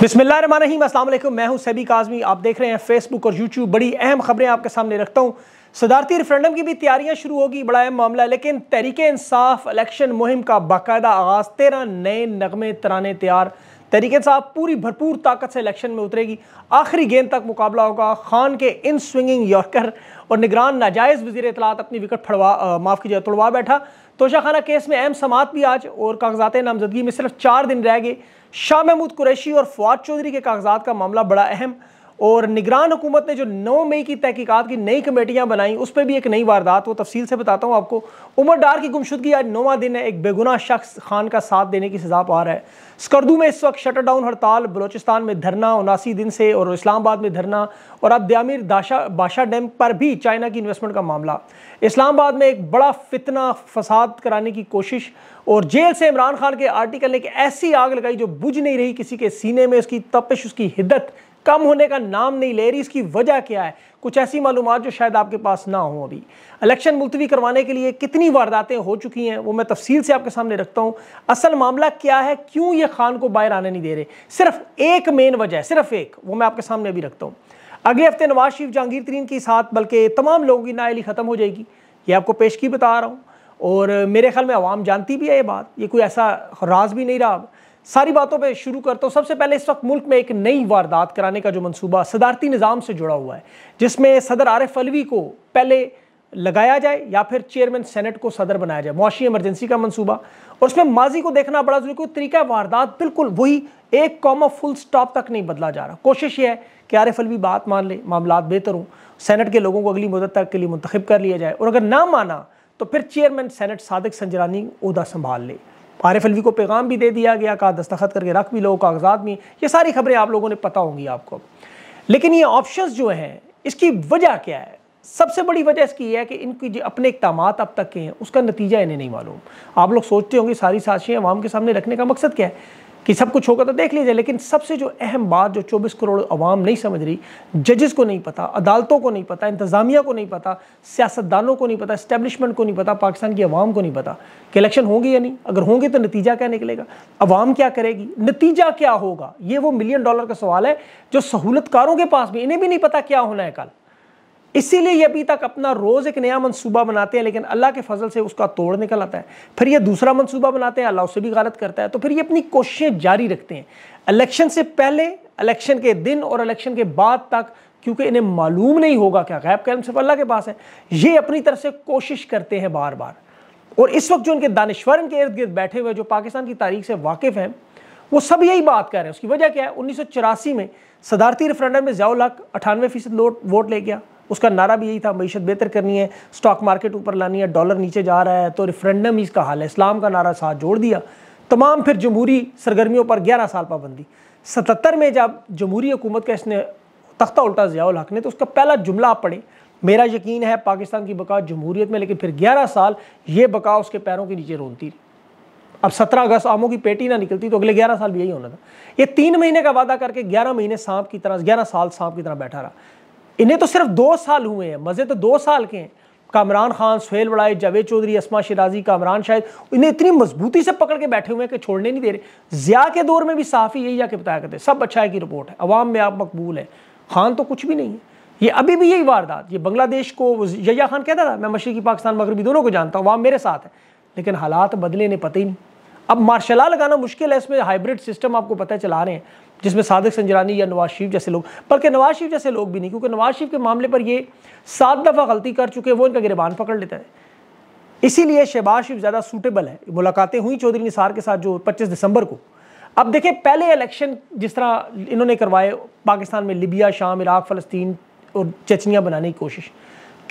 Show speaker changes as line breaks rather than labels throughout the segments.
बिस्मिल्लाम असलम मैं हूं सैबी काजमी आप देख रहे हैं फेसबुक और यूट्यूब बड़ी अहम खबरें आपके सामने रखता हूं सदारती रेफरेंडम की भी तैयारियां शुरू होगी बड़ा अहम मामला है लेकिन तहरीक इंसाफ इलेक्शन मुहिम का बाकायदा आगाज़ तेरह नए नगमे तराने तैयार तहरीक इंसाफ पूरी भरपूर ताकत से इलेक्शन में उतरेगी आखिरी गेंद तक मुकाबला होगा खान के इन स्विंगिंग यॉर्कर और निगरान नाजायज़ वजीर इतलात अपनी विकट फड़वा माफ़ कीजिए तुड़वा बैठा तोशा खाना केस में अहम समात भी आज और कागजात नामजदगी में सिर्फ चार दिन रह गए शाह महमूद कुरैशी और फवाद चौधरी के कागजात का मामला बड़ा अहम और निगरान हुकूमत ने जो नौ मई की तहकीकत की नई कमेटियां बनाई उस पर भी एक नई वारदात वो तफसील से बताता हूँ आपको उमर डार की गुमशुदगी आज नौवा दिन है एक बेगुना शख्स खान का साथ देने की सजा पा रहा है स्कर्दू में इस वक्त शटर डाउन हड़ताल बलोचिस्तान में धरना उनासी दिन से और इस्लामाबाद में धरना और अब दयामिर दाशा बाशा डैम पर भी चाइना की इन्वेस्टमेंट का मामला इस्लामाबाद में एक बड़ा फितना फसाद कराने की कोशिश और जेल से इमरान खान के आर्टिकल ने एक ऐसी आग लगाई जो बुझ नहीं रही किसी के सीने में उसकी तपिश उसकी हिद्दत कम होने का नाम नहीं ले रही इसकी वजह क्या है कुछ ऐसी मालूम जो शायद आपके पास ना हो अभी इलेक्शन मुलतवी करवाने के लिए कितनी वारदातें हो चुकी हैं वो मैं तफसील से आपके सामने रखता हूँ असल मामला क्या है क्यों ये खान को बाहर आने नहीं दे रहे सिर्फ एक मेन वजह है सिर्फ एक वो मैं आपके सामने अभी रखता हूँ अगले हफ्ते नवाज शरीफ जहांगीर तरीन की साथ बल्कि तमाम लोगों की नाइली ख़त्म हो जाएगी ये आपको पेश की बता रहा हूँ और मेरे ख्याल में आवाम जानती भी है ये बात ये कोई ऐसा राज भी नहीं रहा सारी बातों पे शुरू करता हूँ सबसे पहले इस वक्त मुल्क में एक नई वारदात कराने का जो मंसूबा सदारती निज़ाम से जुड़ा हुआ है जिसमें सदर आरिफ अलवी को पहले लगाया जाए या फिर चेयरमैन सेनेट को सदर बनाया जाए मुआशी इमरजेंसी का मंसूबा और उसमें माजी को देखना बड़ा जरूरी कोई तरीका वारदात बिल्कुल वही एक कॉमा फुल स्टॉप तक नहीं बदला जा रहा कोशिश यह है कि एफ अलवी बात मान ले मामला बेहतर हों सेनेट के लोगों को अगली मदद तक के लिए मंतखब कर लिया जाए और अगर ना माना तो फिर चेयरमैन सेनेट सादक संजरानी उदा संभाल ले आरिफ अलवी को पैगाम भी दे दिया गया कहा दस्तखत करके रख भी लो कागजात में ये सारी खबरें आप लोगों ने पता होंगी आपको लेकिन ये ऑप्शन जो हैं इसकी वजह क्या है सबसे बड़ी वजह इसकी यह है कि इनकी जो अपने इकदाम अब तक के हैं उसका नतीजा इन्हें नहीं मालूम आप लोग सोचते होंगे सारी साजिशें आवाम के सामने रखने का मकसद क्या है कि सब कुछ होगा तो देख लीजिए लेकिन सबसे जो अहम बात जो 24 करोड़ अवाम नहीं समझ रही जजेस को नहीं पता अदालतों को नहीं पता इंतज़ामिया को नहीं पता सियासतदानों को नहीं पता इस्टेब्लिशमेंट को नहीं पता पाकिस्तान की आवाम को नहीं पता कि इलेक्शन होंगे या नहीं अगर होंगे तो नतीजा क्या निकलेगा अवाम क्या करेगी नतीजा क्या होगा ये वो मिलियन डॉलर का सवाल है जो सहूलतकारों के पास भी इन्हें भी नहीं पता क्या होना है कल इसीलिए ये अभी तक अपना रोज़ एक नया मंसूबा बनाते हैं लेकिन अल्लाह के फजल से उसका तोड़ निकल आता है फिर ये दूसरा मंसूबा बनाते हैं अल्लाह उसे भी गलत करता है तो फिर ये अपनी कोशिशें जारी रखते हैं इलेक्शन से पहले इलेक्शन के दिन और इलेक्शन के बाद तक क्योंकि इन्हें मालूम नहीं होगा क्या गैब कैम सिर्फ अल्लाह के पास है ये अपनी तरफ से कोशिश करते हैं बार बार और इस वक्त जो उनके दानश्वर के इर्द गिर्द बैठे हुए जो पाकिस्तान की तारीख से वाकिफ़ हैं वो सब यही बात कर रहे हैं उसकी वजह क्या है उन्नीस में सदारती रेफरेंडम में जयाल्लाक अठानवे फीसद वोट ले गया उसका नारा भी यही था मीशत बेहतर करनी है स्टॉक मार्केट ऊपर लानी है डॉलर नीचे जा रहा है तो रिफ्रेंडम ही इसका हाल है इस्लाम का नारा साथ जोड़ दिया तमाम फिर जमहूरी सरगर्मियों पर ग्यारह साल पाबंदी सतहत्तर में जब जमहूरी हुकूमत का इसने तख्ता उल्टा जयाल हक ने तो उसका पहला जुमला आप पढ़ें मेरा यकीन है पाकिस्तान की बका जमहूरीत में लेकिन फिर ग्यारह साल ये बका उसके पैरों के नीचे रोनती रही अब सत्रह अगस्त आमों की पेटी ना निकलती तो अगले ग्यारह साल भी यही होना था ये तीन महीने का वादा करके ग्यारह महीने सांप की तरह ग्यारह साल सांप की तरह बैठा रहा इन्हें तो सिर्फ दो साल हुए हैं मज़े तो दो साल के हैं कामरान खान सुहेल बड़ाई जावेद चौधरी असमा शिराजी कामरान शायद इन्हें इतनी मजबूती से पकड़ के बैठे हुए हैं कि छोड़ने नहीं दे रहे ज़िया के दौर में भी साफ़ी यही आके बताया करते सब अच्छा है की रिपोर्ट है अवाम में आप मकबूल है खान तो कुछ भी नहीं है ये अभी भी यही वारदात ये बांग्लादेश को यया खान कहता था मैं मशरकी पाकिस्तान मगरबी दोनों को जानता हूँ वहाँ मेरे साथ है लेकिन हालात बदले ने पता ही नहीं अब मार्शला लगाना मुश्किल है इसमें हाइब्रिड सिस्टम आपको पता है चला रहे हैं जिसमें सादक संजरानी या नवाज शरीफ जैसे लोग बल्कि नवाज शरीफ जैसे लोग भी नहीं क्योंकि नवाज शरीफ के मामले पर ये सात दफ़ा गलती कर चुके हैं वो इनका गिरबान पकड़ लेता है इसीलिए शहबाज शरीफ ज़्यादा सूटेबल है मुलाकातें हुई चौधरी निसार के साथ जो पच्चीस दिसंबर को अब देखिए पहले इलेक्शन जिस तरह इन्होंने करवाए पाकिस्तान में लिबिया शाम इराक फ़लस्तीन और चचनियाँ बनाने की कोशिश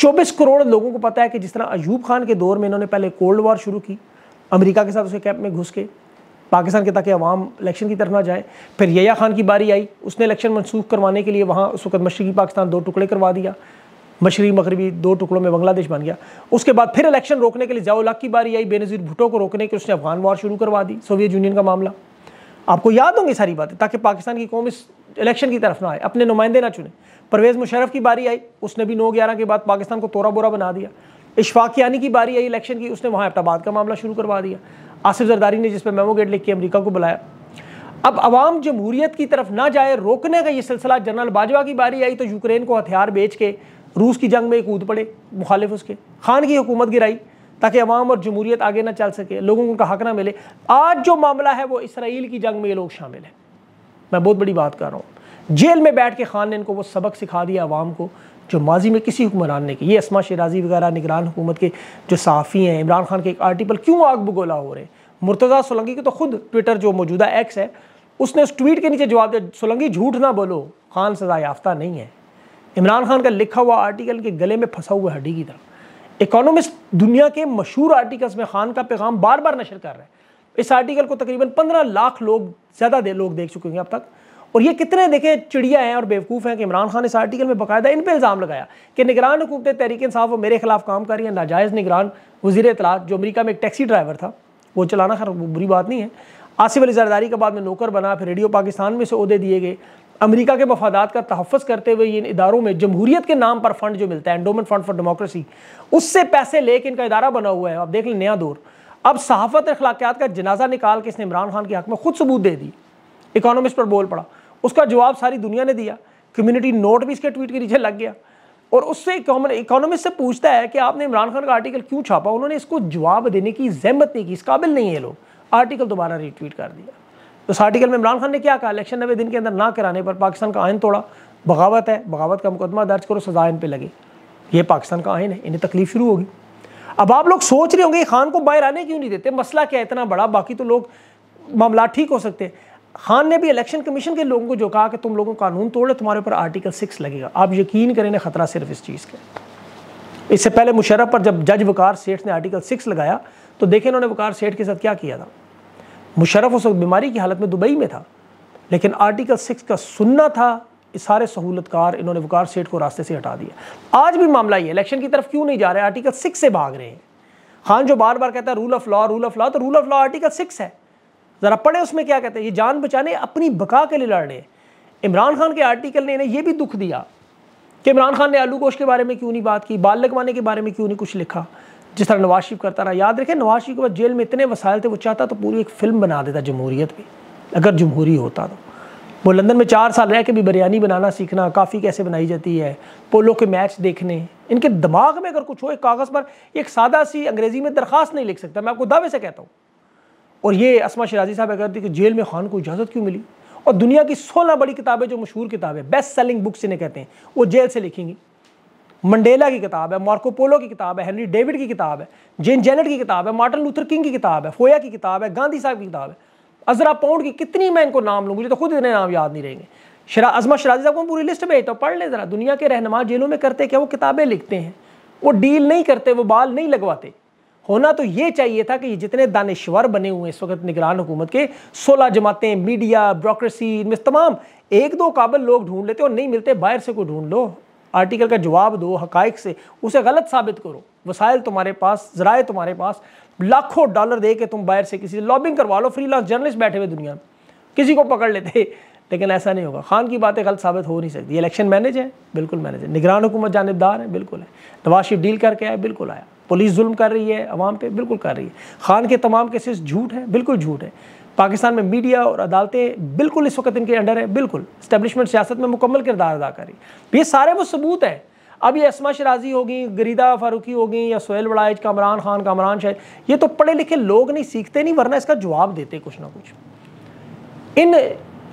24 करोड़ लोगों को पता है कि जिस तरह अयूब खान के दौर में इन्होंने पहले कोल्ड वॉर शुरू की अमेरिका के साथ उसके कैंप में घुस के पाकिस्तान के ताकि अवाम इलेक्शन की तरफ ना जाए फिर यया खान की बारी आई उसने इलेक्शन मनसूख करवाने के लिए वहाँ उस वक्त मशरकी पाकिस्तान दो टुकड़े करवा दिया मशरी मगरबी दो टुकड़ों में बांग्लादेश बन गया उसके बाद फिर इलेक्शन रोकने के लिए जयाउल्लाह की बारी आई बेनज़ीर भुटो को रोकने के उसने अफगान वार शुरू करवा दी सोवियत यूनियन का मामला आपको याद होंगी सारी बातें ताकि पाकिस्तान की कौम इस इलेक्शन की तरफ ना आए अपने नुमाइंदे ना चुने परवेज़ मुशरफ की बारी आई उसने भी नौ ग्यारह के बाद पाकिस्तान को तोरा बोरा बना दिया इशफाक यानी की बारी आई इलेक्शन की उसने वहाँ एबटाबाद का मामला शुरू करवा दिया आसिफ जरदारी ने जिस पर मेमो गेट लिख के अमरीका को बुलाया अब आवाम जमहूरियत की तरफ ना जाए रोकने का ये सिलसिला जनरल बाजवा की बारी आई तो यूक्रेन को हथियार बेच के रूस की जंग में कूद पड़े मुखालिफ उसके खान की हुकूमत गिराई ताकि अवाम और जमहूरियत आगे ना चल सके लोगों को उनका हक ना मिले आज जो मामला है वो इसराइल की जंग में ये लोग शामिल हैं मैं बहुत बड़ी बात कर रहा हूँ जेल में बैठ के खान ने इनको वो सबक सिखा दिया अवाम को जो माजी में किसी हुक्मरान ने की ये असमा शराजी वगैरह निगरान हुकूमत के जो सहाफ़ी हैं इमरान खान के एक आर्टिकल क्यों आग बगोला हो रहे हैं मुर्तज़ा सोलंगी के तो खुद ट्विटर जो मौजूदा एक्स है उसने उस ट्वीट के नीचे जवाब दिया सोलंगी झूठ ना बोलो खान सजा याफ्ता नहीं है इमरान खान का लिखा हुआ आर्टिकल के गले में फंसा हुआ हड्डी की तरह इकोनॉमिस्ट दुनिया के मशहूर आर्टिकल्स में खान का पैगाम बार बार नशर कर रहे हैं इस आर्टिकल को तकरीबन पंद्रह लाख लोग ज़्यादा दे लोग देख चुके होंगे अब तक और ये कितने देखे चिड़िया हैं और बेवकूफ़ हैं कि इमरान खान इस आर्टिकल में बाकायदा इन पर इल्ज़ाम लगाया कि निगरान हुकूमत तहरीक इंसाफ और मेरे खिलाफ काम कर रही है नाजायज़ निगरान वजीर इतलात जो अमरीका में एक टैक्सी ड्राइवर था वो चलाना खैर बुरी बात नहीं है आसिफ अली जरदारी के बाद में नौकर बना फिर रेडियो पाकिस्तान में से उहदे दिए गए अमरीका के मफादात का तहफ़ करते हुए इन इदारों में जमहूरीत के नाम पर फंड जो मिलता है एंडोमेंट फंड फॉर डेमोक्रेसी उससे पैसे ले इनका इदारा बना हुआ है आप देख लें नया दौर अब सहाफत अखलाकियात का जनाजा निकाल के इसने इमरान खान के हक में खुद सबूत दे दी इकोनॉमिस्ट पर बोल पड़ा उसका जवाब सारी दुनिया ने दिया कम्युनिटी नोट भी इसके ट्वीट के नीचे लग गया और उससे इकोनॉमिस्ट से पूछता है कि आपने इमरान खान का आर्टिकल क्यों छापा उन्होंने इसको जवाब देने की जहमत नहीं की इस काबिल नहीं है लोग आर्टिकल दोबारा रिट्वीट कर दिया तो उस आर्टिकल में इमरान खान ने क्या कहा इलेक्शन नबे दिन के अंदर ना कराने पर पाकिस्तान का आयन तोड़ा बगावत है बगावत का मुकदमा दर्ज करो सजा इन पर लगे ये पाकिस्तान का आयन है इन्हें तकलीफ शुरू होगी अब आप लोग सोच रहे होंगे खान को बाहर आने क्यों नहीं देते मसला क्या इतना बड़ा बाकी तो लोग मामला ठीक हो सकते हैं खान ने भी इलेक्शन कमीशन के लोगों को जो कहा कि तुम लोगों कानून तोड़ तुम्हारे ऊपर आर्टिकल सिक्स लगेगा आप यकीन करें ना खतरा सिर्फ इस चीज़ का इससे पहले मुशरफ पर जब जज वकार सेठ ने आर्टिकल सिक्स लगाया तो देखें उन्होंने वकार सेठ के साथ क्या किया था मुशरफ उस वक्त बीमारी की हालत में दुबई में था लेकिन आर्टिकल सिक्स का सुनना था सारे सहूलतकार इन्होंने वकार सेठ को रास्ते से हटा दिया आज भी मामला ये इलेक्शन की तरफ क्यों नहीं जा रहे आर्टिकल सिक्स से भाग रहे हैं खान जो बार बार कहता है rule of law rule of law तो rule of law article six है ज़रा पढ़े उसमें क्या कहते हैं ये जान बचाने अपनी बका के लिए लड़ने इमरान खान के आर्टिकल ने इन्हें यह भी दुख दिया कि इमरान खान ने आलू गोश के बारे में क्यों नहीं बात की बाल लगवाने के बारे में क्यों नहीं कुछ लिखा जिस तरह नवाज शरीफ करता रहा याद रखें नवाज शरीफ के बाद जेल में इतने वसायल थे वो चाहता तो पूरी एक फिल्म बना देता जमहूरीत भी अगर जमहूरी होता तो वो लंदन में चार साल रह के भी बिरयानी बनाना सीखना काफ़ी कैसे बनाई जाती है पोलो के मैच देखने इनके दिमाग में अगर कुछ हो एक कागज़ पर एक सादा सी अंग्रेज़ी में दरख्वास्त नहीं लिख सकता मैं आपको दावे से कहता हूँ और ये असमा शराजी साहब कहते हैं कि जेल में खान को इजाज़त क्यों मिली और दुनिया की सोलह बड़ी किताबें जो मशहूर किताबें बेस्ट सेलिंग बुक्स इन्हें कहते हैं वो जेल से लिखेंगी मंडेला की किताब है मार्कोपोलो की किताब है हेनरी डेविड की किताब है जेन जेनेट की किताब है मार्टिन लूथर किंग की किताब है फोया की किताब है गांधी साहब की किताब है अजरा पाउंड की कितनी मैं इनको नाम लूँ मुझे तो खुद इतने नाम याद नहीं रहेंगे शरा अजमा शराजी साहब को पूरी लिस्ट भेजता हूँ पढ़ लें ज़रा दुनिया के रहनमा जेलों में करते क्या वो किताबें लिखते हैं वो डील नहीं करते वो बाल नहीं लगवाते होना तो ये चाहिए था कि जितने दानश्वर बने हुए इस वक्त निगरान हुकूमत के सोलह जमातें मीडिया ब्रोक्रेसी इनमें तमाम एक दो काबिल लोग ढूंढ लेते और नहीं मिलते बाहर से कोई ढूंढ लो आर्टिकल का जवाब दो हकाइक से उसे गलत साबित करो वसायल तुम्हारे पास ज़राए तुम्हारे पास लाखों डॉलर दे के तुम बाहर से किसी से लॉबिंग करवा लो फ्री जर्नलिस्ट बैठे हुए दुनिया में किसी को पकड़ लेते लेकिन ऐसा नहीं होगा खान की बातें गलत साबित हो नहीं सकती इलेक्शन मैनेज है बिल्कुल मैनेज है निगरान हुकूमत जानबदार है बिल्कुल है नवाज शरीफ डील करके आया बिल्कुल आया पुलिस जुल्म कर रही है अवाम पे बिल्कुल कर रही है खान के तमाम केसेस झूठ हैं बिल्कुल झूठ है पाकिस्तान में मीडिया और अदालतें बिल्कुल इस वक्त इनके अंडर है बिल्कुल इस्टेबलिशमेंट सियासत में मुकम्मल किरदार अदा कर रही है तो ये सारे वो सबूत हैं अब ये असमा शराजी हो गई गरीदा फारूकी हो गई या सोहेल वड़ाइज कामरान खान कामरान शाह ये तो पढ़े लिखे लोग नहीं सीखते नहीं वरना इसका जवाब देते कुछ ना कुछ इन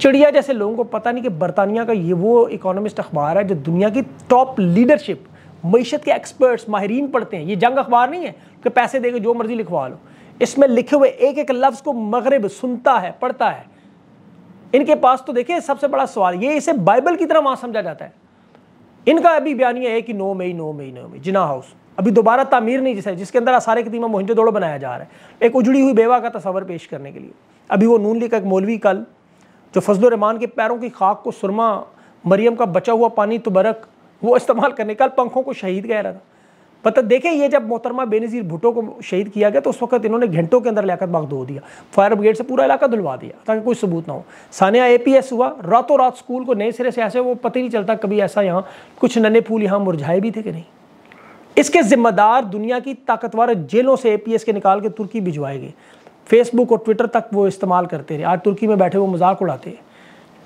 चिड़िया जैसे लोगों को पता नहीं कि बरतानिया का ये वो इकोनॉमिस्ट अखबार है जो दुनिया की टॉप लीडरशिप मीशत के एक्सपर्ट्स माहरीन पढ़ते हैं ये जंग अखबार नहीं है कि पैसे देकर जो मर्जी लिखवा लो इसमें लिखे हुए एक एक लफ्ज़ को मगरब सुनता है पढ़ता है इनके पास तो देखिए सबसे बड़ा सवाल ये इसे बाइबल की तरह वहाँ समझा जाता है इनका अभी बयानिया है कि नो मई नो मई नो मई जिना हाउस अभी दोबारा तामीर नहीं जिसे जिसके अंदर आसारे मोहिंदो दौड़ बनाया जा रहा है एक उजड़ी हुई बेवा का तस्वर पेश करने के लिए अभी वो नून ली का एक मौलवी कल जो फजल रहमान के पैरों की खाक को सुरमा मरियम का बचा हुआ पानी तुबरक वो इस्तेमाल करने का पंखों को शहीद कह रहा था पता मतलब देखें ये जब मोहतरमा बेनज़ीर भुटो को शहीद किया गया तो उस वक्त इन्होंने घंटों के अंदर लियाकत बाग धो दिया फायर ब्रिगेड से पूरा इलाका धुलवा दिया ताकि कोई सबूत ना हो सानिया एपीएस हुआ रातों रात स्कूल को नए सिरे से ऐसे वो पता ही नहीं चलता कभी ऐसा यहाँ कुछ नन्हे फूल यहाँ मुरझाए भी थे कि नहीं इसके जिम्मेदार दुनिया की ताकतवर जेलों से एस के निकाल के तुर्की भिजवाए गए फेसबुक और ट्विटर तक वो इस्तेमाल करते रहे आज तुर्की में बैठे वो मजाक उड़ाते हैं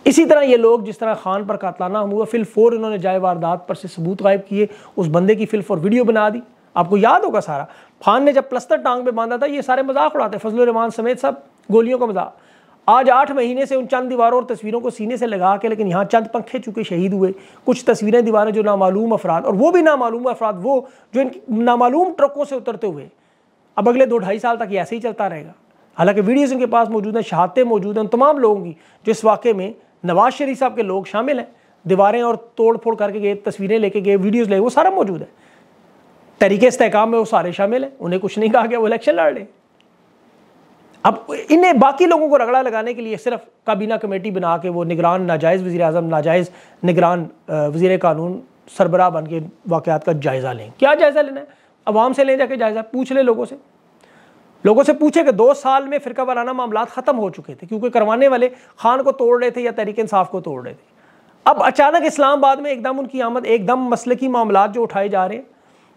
इसी तरह ये लोग जिस तरह खान पर कातलाना हुआ फिल फोर इन्होंने जाए वारदात पर से सबूत गायब किए उस बंदे की फिल फोर वीडियो बना दी आपको याद होगा सारा खान ने जब प्लस्तर टांग पे बांधा था ये सारे मजाक उड़ाते फजल रहमान समेत सब गोलियों का मजाक आज आठ महीने से उन चंद दीवारों और तस्वीरों को सीने से लगा के लेकिन यहाँ चंद पंखे चुके शहीद हुए कुछ तस्वीरें दीवारें जो नामालूम अफराद और वो भी नामालूम अफराद वो जो इन नामालूम ट्रकों से उतरते हुए अब अगले दो ढाई साल तक ये ऐसे ही चलता रहेगा हालांकि वीडियोज़ इनके पास मौजूद हैं शहादतें मौजूद हैं उन तमाम लोगों की जो इस वाक़े में नवाज शरीफ साहब के लोग शामिल हैं दीवारें और तोड़ फोड़ करके गए तस्वीरें लेके गए वीडियोस ले वो सारा मौजूद है तरीके इसकाम में वो सारे शामिल हैं उन्हें कुछ नहीं कहा गया वो इलेक्शन लड़ लें अब इन्हें बाकी लोगों को रगड़ा लगाने के लिए सिर्फ काबीना कमेटी बना के वो निगरान नाजायज़ वजी अजम नाजायज़ निगरान वजीर कानून सरबराह बन के वाक़ात का जायज़ा लें क्या जायज़ा लेना है आवाम से लें जाके जायज़ा पूछ लें लोगों से लोगों से पूछे कि दो साल में फिरका वाराना मामला ख़त्म हो चुके थे क्योंकि करवाने वाले खान को तोड़ रहे थे या तहरीक इंसाफ को तोड़ रहे थे अब अचानक इस्लामाबाद में एकदम उनकी आमद एकदम मसले की मामला जो उठाए जा रहे हैं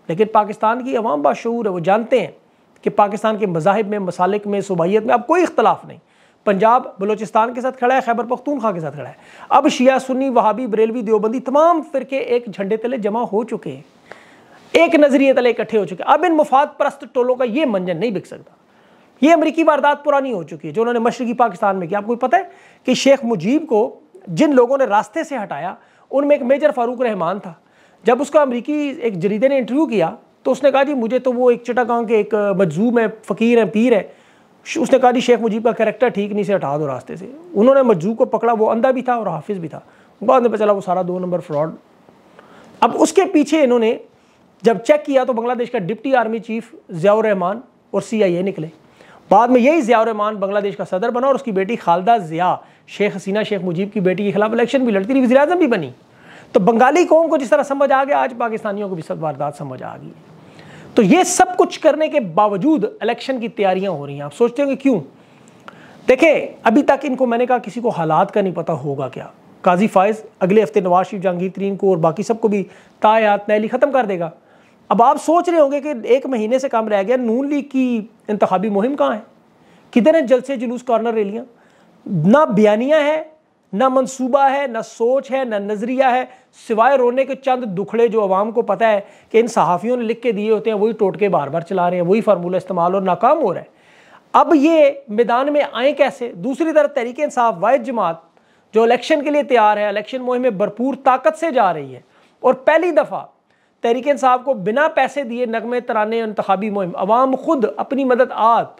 लेकिन पाकिस्तान की अवाम बाशूर है वो जानते हैं कि पाकिस्तान के मजाहब में मसालिक में सूबाइत में अब कोई इख्तलाफ नहीं पंजाब बलोचिस्तान के साथ खड़ा है खैबर पख्तूनखा के साथ खड़ा है अब शिया सुन्नी वहाबी बरेलवी देवबंदी तमाम फिरके एक झंडे तले जमा हो चुके हैं एक नजरिए तले इकट्ठे हो चुके अब इन मुफाद परस्त टोलों का ये मंजन नहीं बिक सकता ये अमरीकी वारदात पुरानी हो चुकी है जो उन्होंने मशरकी पाकिस्तान में किया आपको पता है कि शेख मुजीब को जिन लोगों ने रास्ते से हटाया उनमें एक मेजर फारूक रहमान था जब उसका अमरीकी एक जरीदे ने इंटरव्यू किया तो उसने कहा जी मुझे तो वो एक चटागांव के एक मजजूम है फ़कीर है पीर है उसने कहा जी शेख मुजीब का कैरेक्टर ठीक नहीं से हटा दो रास्ते से उन्होंने मजजूब को पकड़ा वो अंधा भी था और हाफिज़ भी था बाद में पता चला वो सारा दो नंबर फ्रॉड अब उसके पीछे इन्होंने जब चेक किया तो बांग्लादेश का deputy army chief Ziaur Rahman और सीआईए निकले बाद में यही जियाउर रहमान बांग्लादेश का सदर बना और उसकी बेटी खालदा जिया शेख हसीना शेख मुजीब की बेटी के खिलाफ इलेक्शन भी लड़ती रही वजी भी बनी तो बंगाली कौम को जिस तरह समझ आ गया आज पाकिस्तानियों को भी सब वारदात समझ आ गई तो ये सब कुछ करने के बावजूद इलेक्शन की तैयारियां हो रही हैं आप सोचते होंगे क्यों देखे अभी तक इनको मैंने कहा किसी को हालात का नहीं पता होगा क्या काजी फायज अगले हफ्ते नवाज शरीफ जहांगीर तरीन को और बाकी सबको भी तायात नैली ख़त्म कर देगा अब आप सोच रहे होंगे कि एक महीने से कम रह गया नून लीग की इंतबी मुहिम कहाँ है किधर है जलसे जुलूस कॉर्नर रैलियाँ ना बयानियाँ हैं ना मनसूबा है ना सोच है ना नज़रिया है सिवाय रोने के चंद दुखड़े जो आवाम को पता है कि इन सहाफ़ियों ने लिख के दिए होते हैं वही टोटके बार बार चला रहे हैं वही फार्मूला इस्तेमाल और नाकाम हो रहा है अब ये मैदान में आए कैसे दूसरी तरफ तहरीक इंसाफ वायद जमात जो इलेक्शन के लिए तैयार है इलेक्शन मुहिम में भरपूर ताकत से जा रही है और पहली दफ़ा तहरीक साहब को बिना पैसे दिए नगमे तराने इंतबी मुहिम अवाम खुद अपनी मदद आत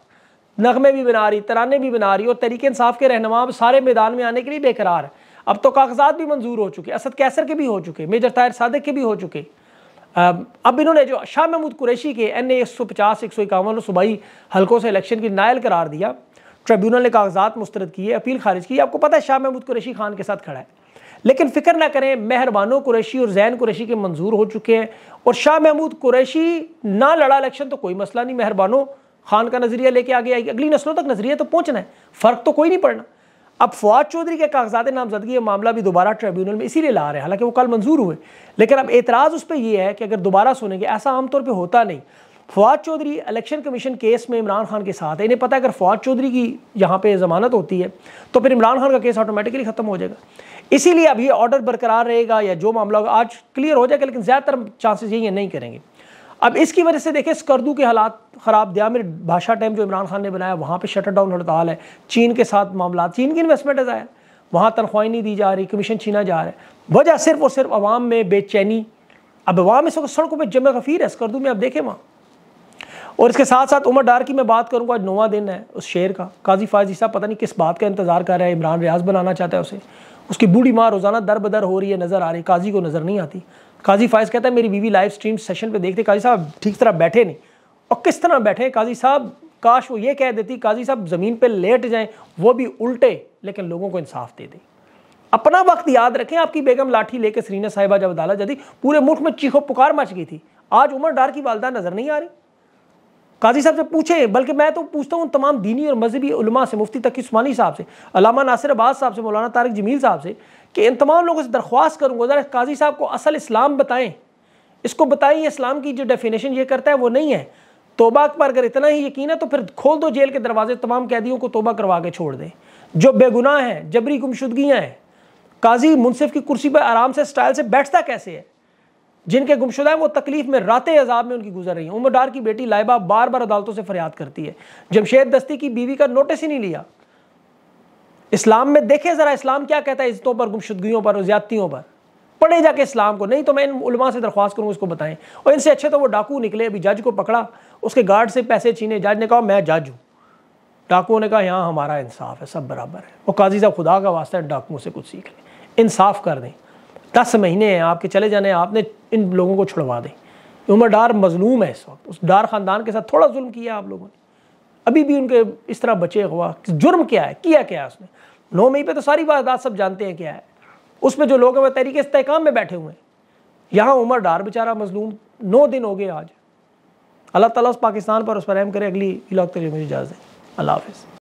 नगमे भी बना रही तराने भी बना रही और तहरीक साहब के रहनमा सारे मैदान में आने के लिए बेकरार है अब तो कागजात भी मंजूर हो चुके असद कैसर के भी हो चुके मेजर तायर सदक के भी हो चुके अब इन्होंने जो शाह महमूद कुरैशी के एन ए एक सौ पचास एक सौ इक्यावन और सूबाई हल्कों से इलेक्शन की नायल करार दिया ट्रिब्यूनल ने कागजात मुस्तरद किए अपील खारिज की आपको पता है शाह महमूद कुरैशी खान के साथ खड़ा है लेकिन फिक्र ना करें मेहरबानों कुरैशी और जैन कुरैशी के मंजूर हो चुके हैं और शाह महमूद कुरैशी ना लड़ा इलेक्शन तो कोई मसला नहीं मेहरबानों खान का नज़रिया लेके आगे आएगी अगली नस्लों तक नज़रिया तो पहुंचना है फ़र्क तो कोई नहीं पड़ना अब फवाद चौधरी के कागजात नामजदगी मामला भी दोबारा ट्रिब्यूनल में इसीलिए ला रहे हैं हालांकि वो कल मंजूर हुए लेकिन अब एतराज़ उस पर यह है कि अगर दोबारा सुनेंगे ऐसा आमतौर पर होता नहीं Fawad Chaudhry election commission case में इमरान खान के साथ है इन्हें पता है अगर फवाद चौधरी की यहाँ पे ज़मानत होती है तो फिर इमरान खान का केस ऑटोमेटिकली ख़त्म हो जाएगा इसीलिए अभी ऑर्डर बरकरार रहेगा या जो मामला होगा आज क्लियर हो जाएगा लेकिन ज़्यादातर चांसेस यही है नहीं करेंगे अब इसकी वजह से देखें स्कर्दू के हालात ख़राब दिया मेरे भाषा टाइम जो इमरान खान ने बनाया वहाँ पर शटर डाउन हड़ताल है चीन के साथ मामला चीन की इन्वेस्टमेंट है वहाँ तनख्वाही नहीं दी जा रही कमीशन छीना जा रहा है वजह सिर्फ और सिर्फ अवाम में बेचैनी अब अवाम इस वक्त सड़कों पर जमे गफीर है स्कर्दू में अब देखें वहाँ और इसके साथ साथ उमर डार की मैं बात करूँगा आज नौवा दिन है उस शेर का काजी फाजी साहब पता नहीं किस बात का इंतज़ार कर रहा है इमरान रियाज बनाना चाहता है उसे उसकी बूढ़ी माँ रोज़ाना दर बदर हो रही है नज़र आ रही काजी को नज़र नहीं आती काजी फायज़ कहता है मेरी बीवी लाइव स्ट्रीम सेशन पे देखते काजी साहब ठीक तरह बैठे नहीं और किस तरह बैठे काजी साहब काश वो ये कह देती काजी साहब ज़मीन पर लेट जाएं वो भी उल्टे लेकिन लोगों को इंसाफ दे दें अपना वक्त याद रखें आपकी बेगम लाठी लेके श्रीना साहिबा जब अदालत जाती पूरे मुल्क में चीखो पुकार मच गई थी आज उमर डार की वालदा नज़र नहीं आ रही काजी साहब से पूछे बल्कि मैं तो पूछता हूँ तमाम दीनी और मजहबी उलमा से मुफ्ती तकी उस्मानी साहब से अलामा नासिर अब्बास साहब से मौलाना तारक जमील साहब से कि इन तमाम लोगों से दरख्वास्त करूँगा ज़रा काजी साहब को असल इस्लाम बताएँ इसको बताएं इस्लाम की जो डेफिनेशन ये करता है वो नहीं है तोबा पर अगर इतना ही यकीन है तो फिर खोल दो जेल के दरवाजे तमाम कैदियों को तोबा करवा के छोड़ दें जो बेगुनाह हैं जबरी गुमशुदगियाँ हैं काजी मुनसिफ की कुर्सी पर आराम से स्टाइल से बैठता कैसे है जिनके गुमशुदा हैं वो तकलीफ में रातें अजाब में उनकी गुजर रही हैं उम्र डार की बेटी लाइबा बार बार अदालतों से फरियाद करती है जमशेद दस्ती की बीवी का नोटिस ही नहीं लिया इस्लाम में देखे ज़रा इस्लाम क्या कहता है इज्जतों पर गुमशुदगियों पर ज़्यादतियों पर पढ़े जाके इस्लाम को नहीं तो मैं इनमा से दरख्वास्त करूँ उसको बताएं और इनसे अच्छे तो वो डाकू निकले अभी जज को पकड़ा उसके गार्ड से पैसे छीने जज ने कहा मैं जज हूँ डाकुओं ने कहा यहाँ हमारा इंसाफ है सब बराबर है वो काजी साहब खुदा का वास्ता है डाकुओं से कुछ सीख लें इंसाफ कर दें दस महीने हैं आपके चले जाने आपने इन लोगों को छुड़वा दें उमर डार मजलूम है इस वक्त उस डार ख़ानदान के साथ थोड़ा जुल्म किया आप लोगों ने अभी भी उनके इस तरह बचे हुआ जुर्म क्या है किया क्या है उसने नौ मई पर तो सारी वारदात सब जानते हैं क्या है उसमें जो लोग हैं वह तहरीक इस्तेकाम में बैठे हुए हैं यहाँ उमर डार बेचारा मजलूम नौ दिन हो गए आज अल्लाह ताला उस पाकिस्तान पर उस पर रहम करे अगली इलाक तरीके मुझे इजाज़त दें अल्लाह हाफिज़